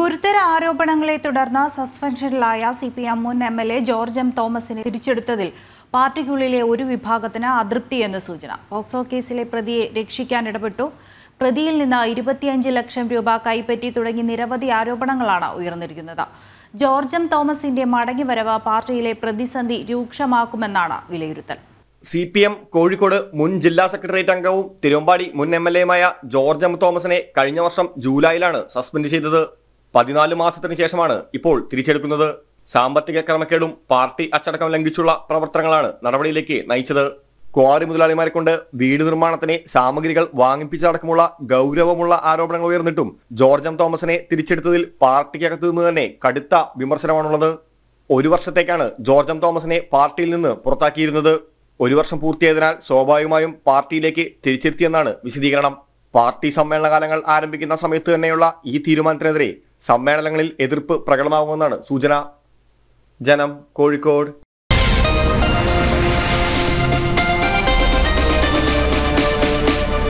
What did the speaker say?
ഗുരുതര ആരോപണങ്ങളെ തുടർന്ന് സസ്പെൻഷനിലായ സി പി എം മുൻ M L A George M തോമസിനെ തിരിച്ചെടുത്തതിൽ പാർട്ടിക്കുള്ളിലെ ഒരു വിഭാഗത്തിന് അതൃപ്തിയെന്ന് സൂചന പോക്സോ കേസിലെ പ്രതിയെ രക്ഷിക്കാൻ ഇടപെട്ടു പ്രതിയിൽ നിന്ന് ഇരുപത്തിയഞ്ച് ലക്ഷം രൂപ കൈപ്പറ്റി തുടങ്ങി നിരവധി ആരോപണങ്ങളാണ് ഉയർന്നിരിക്കുന്നത് ജോർജ് എം തോമസിന്റെ മടങ്ങിവരവ് പാർട്ടിയിലെ പ്രതിസന്ധി രൂക്ഷമാക്കുമെന്നാണ് വിലയിരുത്തൽ സി പി എം കോഴിക്കോട് മുൻ ജില്ലാ സെക്രട്ടേറിയറ്റ് അംഗവും തിരുവമ്പാടി മുൻ എം എൽ എയുമായ ജോർജ് എം തോമസിനെ കഴിഞ്ഞ വർഷം ജൂലൈയിലാണ് സസ്പെൻഡ് ചെയ്തത് പതിനാല് മാസത്തിന് ശേഷമാണ് ഇപ്പോൾ തിരിച്ചെടുക്കുന്നത് സാമ്പത്തിക ക്രമക്കേടും പാർട്ടി അച്ചടക്കം ലംഘിച്ചുള്ള പ്രവർത്തനങ്ങളാണ് നടപടിയിലേക്ക് നയിച്ചത് ക്വാറി മുതലാളിമാരെ കൊണ്ട് വീട് നിർമ്മാണത്തിന് സാമഗ്രികൾ വാങ്ങിപ്പിച്ചടക്കമുള്ള ഗൗരവമുള്ള ആരോപണങ്ങൾ ഉയർന്നിട്ടും ജോർജ് എം തോമസിനെ തിരിച്ചെടുത്തതിൽ പാർട്ടിക്കകത്തു നിന്ന് തന്നെ കടുത്ത വിമർശനമാണുള്ളത് ഒരു വർഷത്തേക്കാണ് ജോർജ് എം തോമസിനെ പാർട്ടിയിൽ നിന്ന് പുറത്താക്കിയിരുന്നത് ഒരു വർഷം പൂർത്തിയായതിനാൽ സ്വാഭാവികമായും പാർട്ടിയിലേക്ക് തിരിച്ചെത്തിയെന്നാണ് വിശദീകരണം പാർട്ടി സമ്മേളനകാലങ്ങൾ ആരംഭിക്കുന്ന സമയത്ത് തന്നെയുള്ള ഈ തീരുമാനത്തിനെതിരെ സമ്മേളനങ്ങളിൽ എതിർപ്പ് പ്രകടമാകുമെന്നാണ് സൂചന ജനം കോഴിക്കോട്